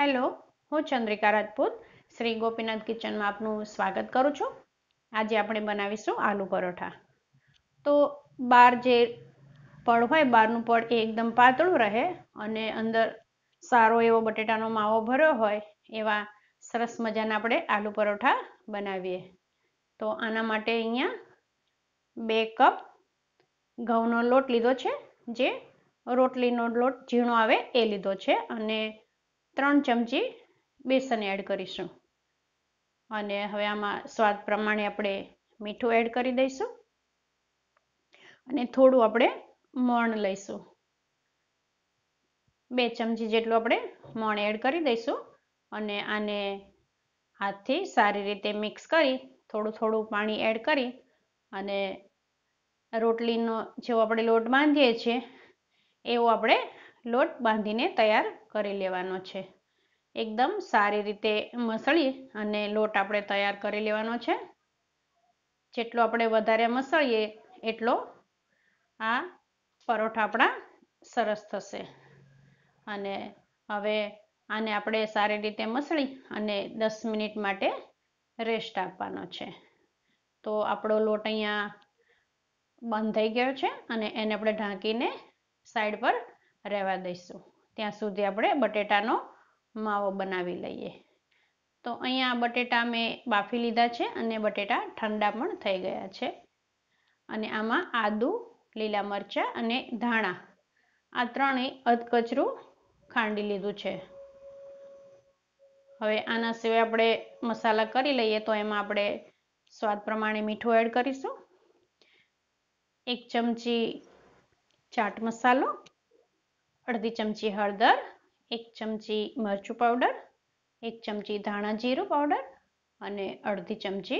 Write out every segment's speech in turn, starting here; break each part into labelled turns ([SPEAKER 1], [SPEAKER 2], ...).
[SPEAKER 1] hello હું ચંદ્રિકા રાજપૂત શ્રી ગોપીનાથ કિચનમાં આપનું સ્વાગત કરું છું આજે આપણે બનાવીશું આલુ પરોઠા તો બાર જે પડ હોય બારનું પડ એ એકદમ પાતળું રહે અને અંદર સારો એવો બટેટાનો માવો ભર્યો હોય એવા સરસ મજાના આપણે આલુ પરોઠા બનાવીએ તો આના માટે અહીંયા બે કપ ઘઉંનો લોટ લીધો છે જે રોટલીનો લોટ ઝીણો આવે એ લીધો છે અને ત્રણ ચમચી બેસન એડ કરીશું અને હવે આમાં સ્વાદ પ્રમાણે આપણે મીઠું એડ કરી દઈશું અને થોડું આપણે મણ લઈશું બે ચમચી જેટલું આપણે મણ એડ કરી દઈશું અને આને હાથથી સારી રીતે મિક્સ કરી થોડું થોડું પાણી એડ કરી અને રોટલીનો જેવો આપણે લોટ બાંધીએ છીએ એવો આપણે લોટ બાંધીને તૈયાર કરી લેવાનો છે એકદમ સારી રીતે મસળી અને લોટ આપણે તૈયાર કરી લેવાનો છે જેટલો આપણે વધારે મસળીએ એટલો આ પરોઠા આપણા સરસ થશે અને હવે આને આપણે સારી રીતે મસળી અને દસ મિનિટ માટે રેસ્ટ આપવાનો છે તો આપણો લોટ અહીંયા બંધ થઈ ગયો છે અને એને આપણે ઢાંકીને સાઈડ પર રહેવા દઈશું ત્યાં સુધી આપણે બટેટાનો માવો બનાવી લઈએ તો અહીંયા બટેટા મેં બાફી લીધા છે અને બટેટા ઠંડા પણ થઈ ગયા છે અને આમાં આદુ લીલા મરચાં અને ધાણા આ ત્રણેય અધકચરું ખાંડી લીધું છે હવે આના સિવાય આપણે મસાલા કરી લઈએ તો એમાં આપણે સ્વાદ પ્રમાણે મીઠું એડ કરીશું એક ચમચી ચાટ મસાલો અડધી ચમચી હળદર એક ચમચી મરચું પાવડર એક ચમચી ધાણા જીરું પાવડર અને અડધી ચમચી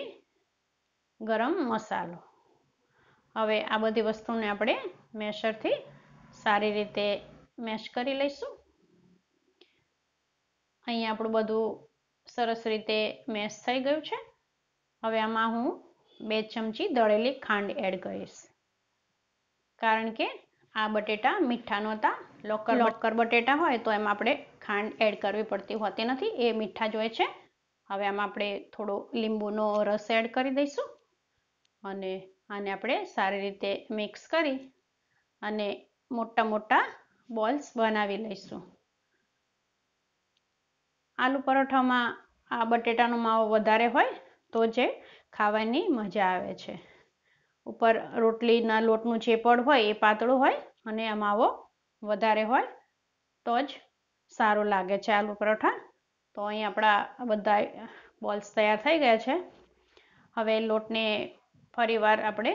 [SPEAKER 1] ગરમ મસાલો હવે આ બધી વસ્તુને આપણે મેશરથી સારી રીતે મેશ કરી લઈશું અહીંયા આપણું બધું સરસ રીતે મેશ થઈ ગયું છે હવે આમાં હું બે ચમચી દળેલી ખાંડ એડ કરીશ કારણ કે આ બટેટા મીઠા નહોતા લોકર લોકર બટેટા હોય તો એમાં આપણે ખાંડ એડ કરવી પડતી હોતી નથી એ મીઠા જોઈએ છે હવે આમાં આપણે થોડો લીંબુનો રસ એડ કરી દઈશું અને આને આપણે સારી રીતે મિક્સ કરી અને મોટા મોટા બોલ્સ બનાવી લઈશું આલુ પરોઠામાં આ બટેટાનો માવો વધારે હોય તો જે ખાવાની મજા આવે છે ઉપર રોટલીના લોટનું જે પડ હોય એ પાતળું હોય અને આ માવો વધારે હોય તો જ સારું લાગે છે આલુ પરોઠા તો અહીં આપણા બધા બોલ્સ તૈયાર થઈ ગયા છે હવે લોટને ફરીવાર આપણે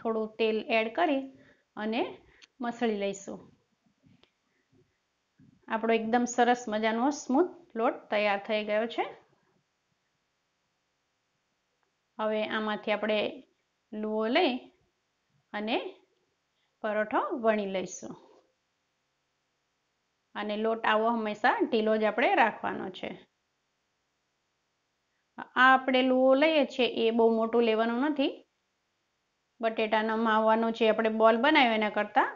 [SPEAKER 1] થોડું તેલ એડ કરી અને મસળી લઈશું આપણો એકદમ સરસ મજાનો સ્મૂથ લોટ તૈયાર થઈ ગયો છે હવે આમાંથી આપણે લૂઓ લઈ અને પરોઠો વણી લઈશું અને લોટ આવો હંમેશા ઢીલો જ આપણે રાખવાનો છે આ આપણે લૂવો લઈએ છીએ એ બહુ મોટું લેવાનું નથી બટેટાનો માવવાનો છે આપણે બોલ બનાવ્યો એના કરતાં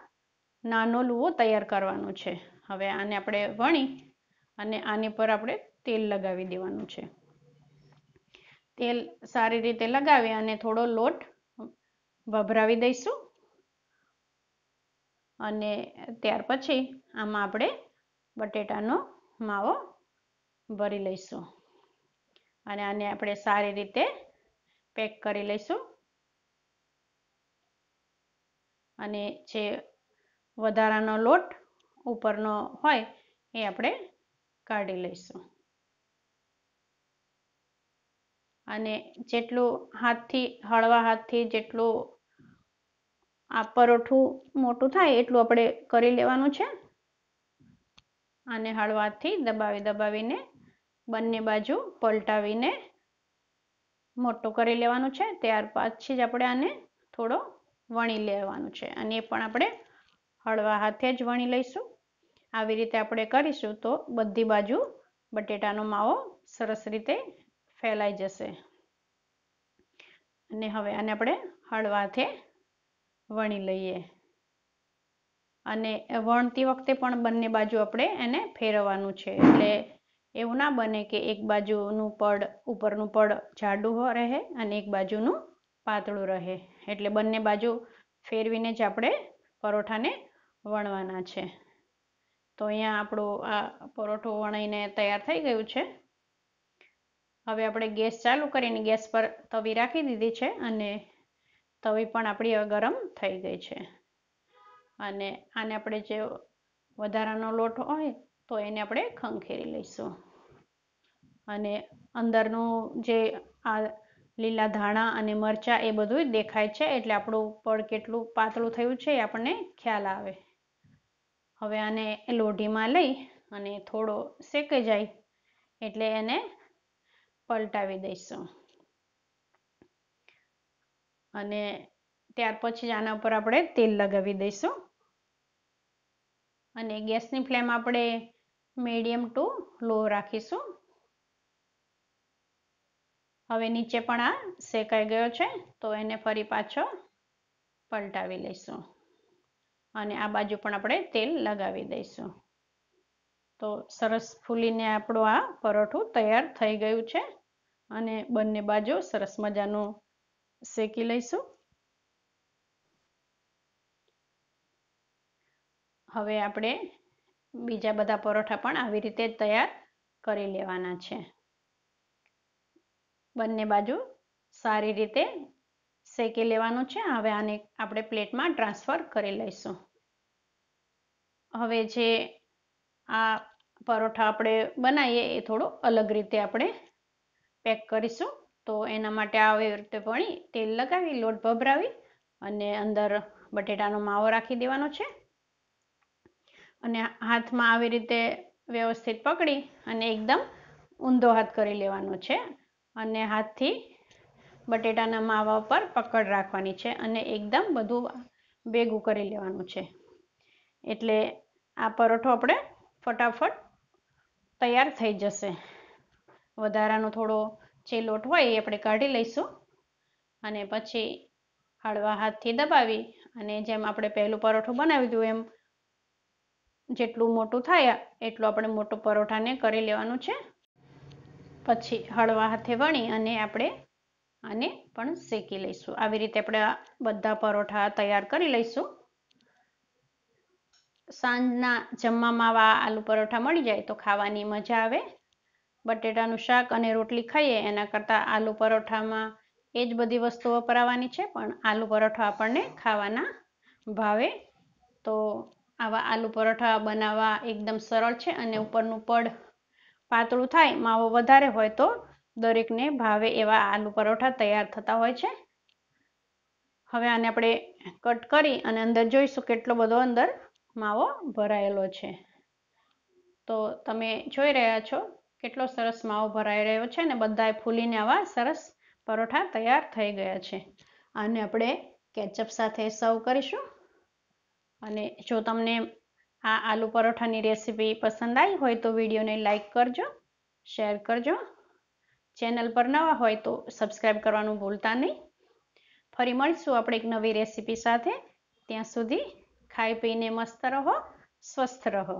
[SPEAKER 1] નાનો લૂવો તૈયાર કરવાનો છે હવે આને આપણે વણી અને આની પર આપણે તેલ લગાવી દેવાનું છે તેલ સારી રીતે લગાવી અને થોડો લોટ વભરાવી દઈશું અને ત્યાર પછી આમાં આપણે બટેટાનો માવો ભરી લઈશું અને આને આપણે સારી રીતે પેક કરી લઈશું અને જે વધારાનો લોટ ઉપરનો હોય એ આપણે કાઢી લઈશું અને જેટલું હાથથી હળવા હાથથી જેટલું આ પરોઠું મોટું થાય એટલું આપણે કરી લેવાનું છે અને હળવાથી દબાવી દબાવીને બંને બાજુ પલટાવીને મોટો કરી લેવાનું છે ત્યાર પછી જ આપણે આને થોડો વણી લેવાનું છે અને એ પણ આપણે હળવા હાથે જ વણી લઈશું આવી રીતે આપણે કરીશું તો બધી બાજુ બટેટાનો માવો સરસ રીતે ફેલાઈ જશે અને હવે આને આપણે હળવાથે વણી લઈએ અને વણતી વખતે પણ બંને બાજુ આપણે એને ફેરવવાનું છે એટલે એવું ના બને કે એક બાજુનું પડ ઉપરનું પડ જાડું રહે અને એક બાજુનું પાતળું રહે એટલે બંને બાજુ ફેરવીને જ આપણે પરોઠાને વણવાના છે તો અહીંયા આપણો આ પરોઠો વણાઈને તૈયાર થઈ ગયું છે હવે આપણે ગેસ ચાલુ કરીને ગેસ પર તવી રાખી દીધી છે અને તવી પણ આપણી ગરમ થઈ ગઈ છે અને આને આપણે જે વધારાનો લોટ હોય તો એને આપણે ખંખેરી લઈશું અને અંદરનું જે આ લીલા ધાણા અને મરચાં એ બધું દેખાય છે એટલે આપણું પડ કેટલું પાતળું થયું છે એ આપણને ખ્યાલ આવે હવે આને લોઢીમાં લઈ અને થોડો શેકાઈ જાય એટલે એને પલટાવી દઈશું અને ત્યાર પછી આના ઉપર આપણે તેલ લગાવી દઈશું અને ગેસની ફ્લેમ આપણે મીડિયમ ટુ લો રાખીશું હવે નીચે પણ આ શેકાઈ ગયો છે તો એને ફરી પાછો પલટાવી લઈશું અને આ બાજુ પણ આપણે તેલ લગાવી દઈશું તો સરસ ફૂલીને આપણું આ પરોઠું તૈયાર થઈ ગયું છે અને બંને બાજુ સરસ મજાનું શેકી લઈશું હવે આપણે બીજા બધા પરોઠા પણ આવી રીતે તૈયાર કરી લેવાના છે બંને બાજુ સારી રીતે શેકી લેવાનું છે હવે આને આપણે પ્લેટમાં ટ્રાન્સફર કરી લઈશું હવે જે આ પરોઠા આપણે બનાવીએ એ થોડો અલગ રીતે આપણે પેક કરીશું તો એના માટે આવી રીતે વણી તેલ લગાવી લોટ ભભરાવી અને અંદર બટેટાનો માવો રાખી દેવાનો છે અને હાથમાં આવી રીતે વ્યવસ્થિત પકડી અને એકદમ ઊંધો હાથ કરી લેવાનો છે અને હાથથી બટેટાના માવા પર પકડ રાખવાની છે અને એકદમ બધું ભેગું કરી લેવાનું છે એટલે આ પરોઠો આપણે ફટાફટ તૈયાર થઈ જશે વધારાનો થોડો જે લોટ હોય એ આપણે કાઢી લઈશું અને પછી હળવા હાથથી દબાવી અને જેમ આપણે પહેલું પરોઠું બનાવી દઉં એમ જેટલું મોટું થાય એટલું આપણે મોટું પરોઠાને કરી લેવાનું છે પછી હળવા હાથે વણી અને આપણે આને પણ શેકી લઈશું આવી રીતે આપણે બધા પરોઠા તૈયાર કરી લઈશું સાંજના જમવામાં આવા આલુ પરોઠા મળી જાય તો ખાવાની મજા આવે બટેટાનું શાક અને રોટલી ખાઈએ એના કરતાં આલુ પરોઠામાં એ જ બધી વસ્તુઓ વપરાવાની છે પણ આલુ પરોઠા આપણને ખાવાના ભાવે તો આવા આલુ પરોઠા બનાવવા એકદમ સરળ છે અને ઉપરનું પડ પાતળું થાય માવો વધારે હોય તો દરેકને ભાવે એવા આલુ પરોઠા તૈયાર થતા હોય છે હવે આને આપણે કટ કરી અને અંદર જોઈશું કેટલો બધો અંદર માવો ભરાયેલો છે તો તમે જોઈ રહ્યા છો કેટલો સરસ માવો ભરાઈ રહ્યો છે અને બધાએ ફૂલીને આવા સરસ પરોઠા તૈયાર થઈ ગયા છે અને આપણે કેચઅપ સાથે સર્વ કરીશું અને જો તમને આ આલુ પરોઠાની રેસીપી પસંદ આવી હોય તો વિડીયોને લાઇક કરજો શેર કરજો ચેનલ પર નવા હોય તો સબસ્ક્રાઈબ કરવાનું ભૂલતા નહીં ફરી મળીશું આપણે એક નવી રેસીપી સાથે ત્યાં સુધી ખાઈ પીને મસ્ત રહો સ્વસ્થ રહો